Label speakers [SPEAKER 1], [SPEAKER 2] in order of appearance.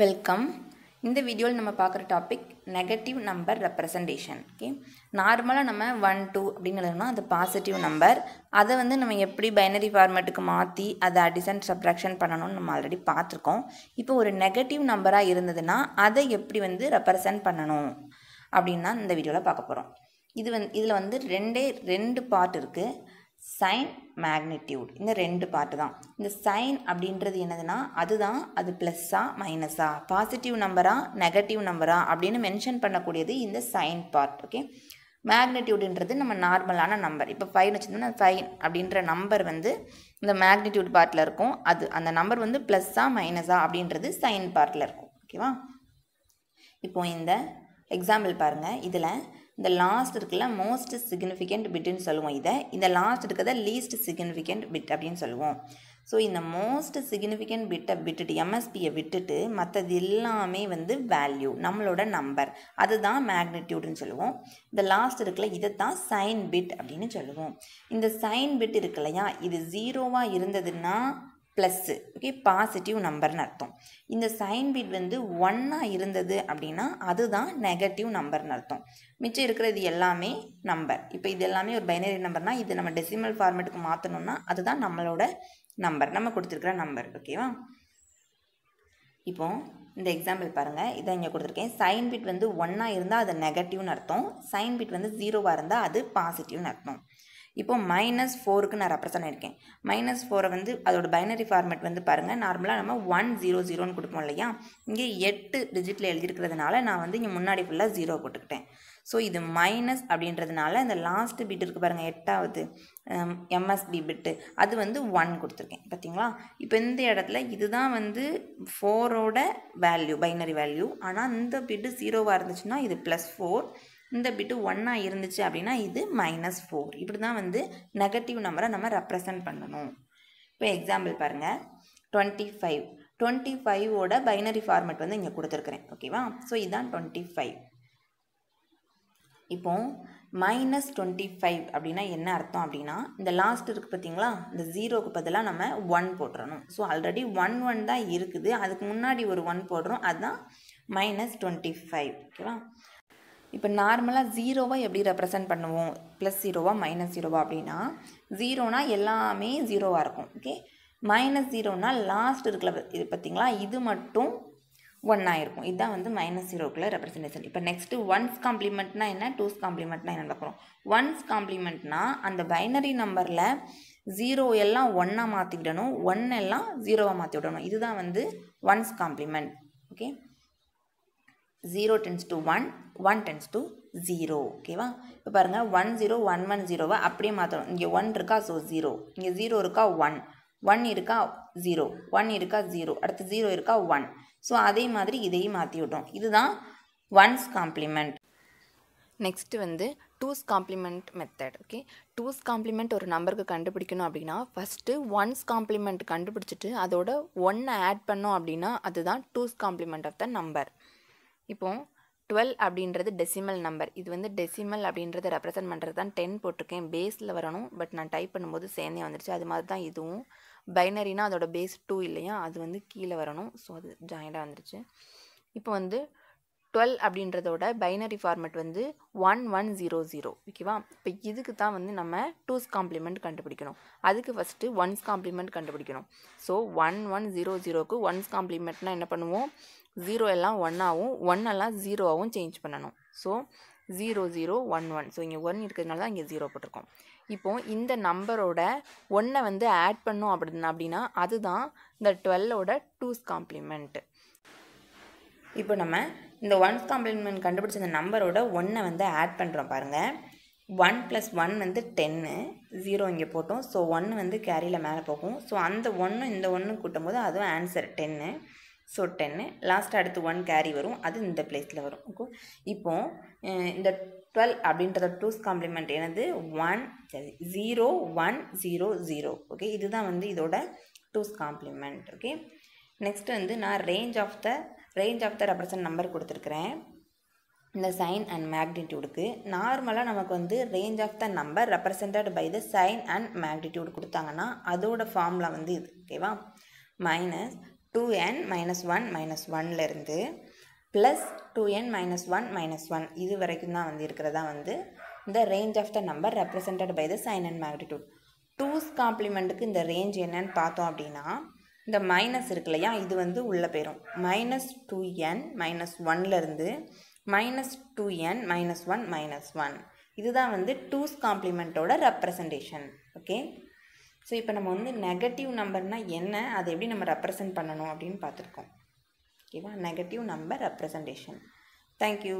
[SPEAKER 1] welcome இந்த வீடியோவில் நம்ம பார்க்குற topic negative number representation okay நார்மலாக நம்ம ஒன் டூ அப்படிங்கிறதுனா அது பாசிட்டிவ் நம்பர் அதை வந்து நம்ம எப்படி பைனரி ஃபார்மேட்டுக்கு மாற்றி அதை அடிசன் சப்ராக்ஷன் பண்ணணும்னு நம்ம ஆல்ரெடி பார்த்துருக்கோம் இப்போ ஒரு நெகட்டிவ் நம்பராக இருந்ததுன்னா அதை எப்படி வந்து ரெப்ரசன்ட் பண்ணணும் அப்படின்னு தான் இந்த வீடியோவில் பார்க்க போகிறோம் இது வந்து இதில் வந்து ரெண்டே ரெண்டு பார்ட் இருக்குது சைன் மேக்னிடியூட் இந்த ரெண்டு பார்ட்டு தான் இந்த சைன் அப்படின்றது என்னதுன்னா அதுதான் அது ப்ளஸ்ஸா மைனஸா பாசிட்டிவ் நம்பரா நெகட்டிவ் நம்பரா அப்படின்னு மென்ஷன் பண்ணக்கூடியது இந்த சைன் பார்ட் ஓகே மேக்னிடியூடுன்றது நம்ம நார்மலான நம்பர் இப்போ ஃபைன் வச்சுருந்தோம்னா ஃபைவ் அப்படின்ற நம்பர் வந்து இந்த மேக்னிடியூட் பார்ட்டில் இருக்கும் அது அந்த நம்பர் வந்து ப்ளஸ்ஸா மைனஸா அப்படின்றது சைன் பார்ட்டில் இருக்கும் ஓகேவா இப்போ இந்த எக்ஸாம்பிள் பாருங்கள் இதில் இந்த லாஸ்ட் இருக்குல்ல மோஸ்ட் சிக்னிஃபிகண்ட் பிட்டுன்னு சொல்லுவோம் இதை இந்த லாஸ்ட் இருக்கிறத லீஸ்ட் சிக்னிஃபிகண்ட் பிட் அப்படின்னு சொல்லுவோம் ஸோ இந்த மோஸ்ட் சிக்னிஃபிகண்ட் பிட்டை விட்டுட்டு எம்எஸ்பியை விட்டுட்டு மற்றது எல்லாமே வந்து வேல்யூ நம்மளோட நம்பர் அதுதான் மேக்னிடியூடுன்னு சொல்லுவோம் இந்த லாஸ்ட் இருக்குல்ல இதை தான் சைன் பிட் அப்படின்னு சொல்லுவோம் இந்த சைன் பிட் இருக்கு இல்லையா இது ஜீரோவாக இருந்ததுன்னா ப்ளஸ்ஸு ஓகே பாசிட்டிவ் நம்பர்னு அர்த்தம் இந்த சைன் பீட் வந்து ஒன்னாக இருந்தது அப்படின்னா அதுதான் நெகட்டிவ் நம்பர்னு அர்த்தம் மிச்சம் இருக்கிறது எல்லாமே நம்பர் இப்போ இது எல்லாமே ஒரு பைனரி நம்பர்னால் இது நம்ம டெசிமல் ஃபார்மேட்டுக்கு மாற்றணும்னா அதுதான் நம்மளோட நம்பர் நம்ம கொடுத்துருக்குற நம்பர் ஓகேவா இப்போ இந்த எக்ஸாம்பிள் பாருங்கள் இதை இங்கே கொடுத்துருக்கேன் சைன் பிட் வந்து ஒன்னாக இருந்தால் அது நெகட்டிவ்னு அர்த்தம் சைன் பிட் வந்து ஜீரோவாக இருந்தால் அது பாசிட்டிவ்னு அர்த்தம் இப்போது மைனஸ் ஃபோருக்கு நான் ரெப்ரசன்ட் இருக்கேன் மைனஸ் ஃபோரை வந்து அதோட பைனரி ஃபார்மேட் வந்து பாருங்கள் நார்மலாக நம்ம ஒன் ஜீரோ ஜீரோன்னு கொடுப்போம் இல்லையா இங்கே எட்டு டிஜிட்டில் எழுதியிருக்கிறதுனால நான் வந்து இங்கே முன்னாடி ஃபுல்லாக ஜீரோ போட்டுக்கிட்டேன் ஸோ இது மைனஸ் அப்படின்றதுனால இந்த லாஸ்ட் பிட் இருக்குது பாருங்கள் எட்டாவது எம்எஸ்பி பிட்டு அது வந்து ஒன் கொடுத்துருக்கேன் பார்த்தீங்களா இப்போ இந்த இடத்துல இதுதான் வந்து ஃபோரோட வேல்யூ பைனரி வேல்யூ ஆனால் இந்த பிட்டு ஜீரோவாக இருந்துச்சுன்னா இது ப்ளஸ் ஃபோர் இந்த பிட்டு ஒன்னாக இருந்துச்சு அப்படின்னா இது மைனஸ் ஃபோர் இப்படி தான் வந்து நெகட்டிவ் நம்பரை நம்ம ரெப்ரசன்ட் பண்ணணும் இப்போ எக்ஸாம்பிள் பாருங்கள் டுவெண்ட்டி ஃபைவ் டுவெண்ட்டி ஃபைவோட பைனரி ஃபார்மெட் வந்து இங்கே கொடுத்துருக்குறேன் ஓகேவா ஸோ இதுதான் டுவெண்ட்டி ஃபைவ் இப்போ மைனஸ் டுவெண்ட்டி ஃபைவ் அப்படின்னா என்ன அர்த்தம் அப்படின்னா இந்த லாஸ்ட் இருக்குது பார்த்தீங்களா இந்த ஜீரோக்கு பதிலாக நம்ம ஒன் போட்டுறணும் ஸோ ஆல்ரெடி ஒன் ஒன் தான் இருக்குது அதுக்கு முன்னாடி ஒரு ஒன் போடுறோம் அதுதான் மைனஸ் டுவெண்ட்டி ஃபைவ் ஓகேவா இப்போ நார்மலாக ஜீரோவை எப்படி ரெப்ரசன்ட் பண்ணுவோம் ப்ளஸ் ஜீரோவா மைனஸ் ஜீரோவா அப்படின்னா ஜீரோனா எல்லாமே ஜீரோவாக இருக்கும் ஓகே மைனஸ் ஜீரோனா லாஸ்ட் இருக்கிற இது பார்த்திங்களா இது மட்டும் ஒன்னாக இருக்கும் இதுதான் வந்து மைனஸ் ஜீரோக்குள்ள ரெப்ரசன்டேஷன் இப்போ நெக்ஸ்ட்டு ஒன்ஸ் காம்ப்ளிமெண்ட்னா என்ன டூஸ் காம்ப்ளிமெண்ட்னா என்ன பார்க்குறோம் ஒன்ஸ் காம்ப்ளிமெண்ட்னா அந்த பைனரி நம்பரில் ஜீரோ எல்லாம் ஒன்னாக மாற்றி விடணும் ஒன் எல்லாம் ஜீரோவாக மாற்றி விடணும் இதுதான் வந்து one's complement okay zero tends to one one tends to zero ஓகேவா இப்போ பாருங்கள் ஒன் ஜீரோ ஒன் ஒன் ஜீரோவை அப்படியே மாற்றணும் இங்கே ஒன் இருக்கா ஸோ ஜீரோ இங்கே ஜீரோ இருக்கா ஒன் ஒன் இருக்கா ஜீரோ ஒன் இருக்கா ஜீரோ அடுத்து ஜீரோ இருக்கா ஒன் ஸோ அதே மாதிரி இதையும் மாற்றி விட்டோம் இதுதான் ஒன்ஸ் காம்ப்ளிமெண்ட் நெக்ஸ்ட்டு வந்து two's complement method okay two's complement ஒரு நம்பருக்கு கண்டுபிடிக்கணும் அப்படின்னா ஃபஸ்ட்டு ஒன்ஸ் காம்ப்ளிமெண்ட் கண்டுபிடிச்சிட்டு அதோட ஒன்னை ஆட் பண்ணோம் அப்படின்னா அதுதான் two's complement of the number இப்போ டுவெல் அப்படின்றது டெசிமல் நம்பர் இது வந்து டெசிமல் அப்படின்றத ரெப்ரசன்ட் பண்ணுறது தான் டென் போட்டிருக்கேன் பேஸில் வரணும் பட் நான் டைப் பண்ணும்போது சேர்ந்தே வந்துருச்சு அது மாதிரி தான் இதுவும் பைனரினா அதோட பேஸ் டூ இல்லையா அது வந்து கீழே வரணும் ஸோ அது ஜாயிண்டாக வந்துருச்சு இப்போ வந்து டுவெல் அப்படின்றதோட பைனரி ஃபார்மெட் வந்து ஒன் ஒன் ஜீரோ ஜீரோ ஓகேவா இப்போ இதுக்கு தான் வந்து நம்ம டூஸ் காம்ப்ளிமெண்ட் கண்டுபிடிக்கணும் அதுக்கு ஃபஸ்ட்டு ஒன்ஸ் காம்ப்ளிமெண்ட் கண்டுபிடிக்கணும் ஸோ ஒன் ஒன் ஜீரோ ஜீரோக்கு ஒன்ஸ் காம்ப்ளிமெண்ட்னா என்ன பண்ணுவோம் ஜீரோ எல்லாம் ஒன்னாகவும் ஒன்னெல்லாம் ஜீரோவாகவும் சேஞ்ச் பண்ணணும் so zero zero one one so இங்கே ஒன் இருக்கிறதுனால தான் இங்கே ஜீரோ போட்டிருக்கோம் இப்போது இந்த நம்பரோட ஒன்றை வந்து ஆட் பண்ணோம் அப்படின்னா அப்படின்னா அதுதான் இந்த டுவெல்லோட டூஸ் காம்ப்ளிமெண்ட்டு இப்போ நம்ம இந்த ஒன்ஸ் காம்ப்ளிமெண்ட் கண்டுபிடிச்ச இந்த நம்பரோட ஒன்றை வந்து ஆட் பண்ணுறோம் பாருங்கள் ஒன் ப்ளஸ் ஒன் வந்து டென்னு ஜீரோ இங்கே போட்டோம் ஸோ ஒன்று வந்து கேரியில் மேலே போகும் ஸோ அந்த ஒன்று இந்த ஒன்று கூட்டும் போது அதுவும் ஆன்சர் டென்னு ஸோ டென்னு லாஸ்ட் அடுத்து ஒன் கேரி வரும் அது இந்த பிளேஸில் வரும் ஓகே இப்போது இந்த டுவெல் அப்படின்றத டூஸ் காம்ப்ளிமெண்ட் எனது ஒன் சரி zero one zero zero okay இதுதான் வந்து இதோட டூஸ் காம்ப்ளிமெண்ட் ஓகே நெக்ஸ்ட் வந்து நான் range of the range of the represent number கொடுத்துருக்குறேன் இந்த சைன் அண்ட் மேக்னிடியூடுக்கு நார்மலாக நமக்கு வந்து range of the number represented by the sign and magnitude கொடுத்தாங்கன்னா அதோட ஃபார்முலா வந்து இது ஓகேவா minus two n minus one minus ஒன்லேருந்து plus two n minus one minus one இது வரைக்கும் தான் வந்து இருக்கிறதா வந்து இந்த range of the number represented by the sign and magnitude two's காம்ப்ளிமெண்ட்டுக்கு இந்த ரேஞ்ச் என்னன்னு பார்த்தோம் அப்படின்னா இந்த மைனஸ் இருக்கு இல்லையா இது வந்து உள்ளே போயிடும் மைனஸ் டூ என் மைனஸ் ஒன்லேருந்து minus two n minus one minus one இதுதான் வந்து டூஸ் காம்ப்ளிமெண்ட்டோட ரெப்ரசன்டேஷன் ஓகே ஸோ இப்போ நம்ம வந்து நெகட்டிவ் நம்பர்னால் என்ன அதை எப்படி நம்ம ரெப்ரசன்ட் பண்ணணும் அப்படின்னு பார்த்துருக்கோம் ஓகேவா நெகட்டிவ் நம்பர் ரெப்ரசன்டேஷன் தேங்க்யூ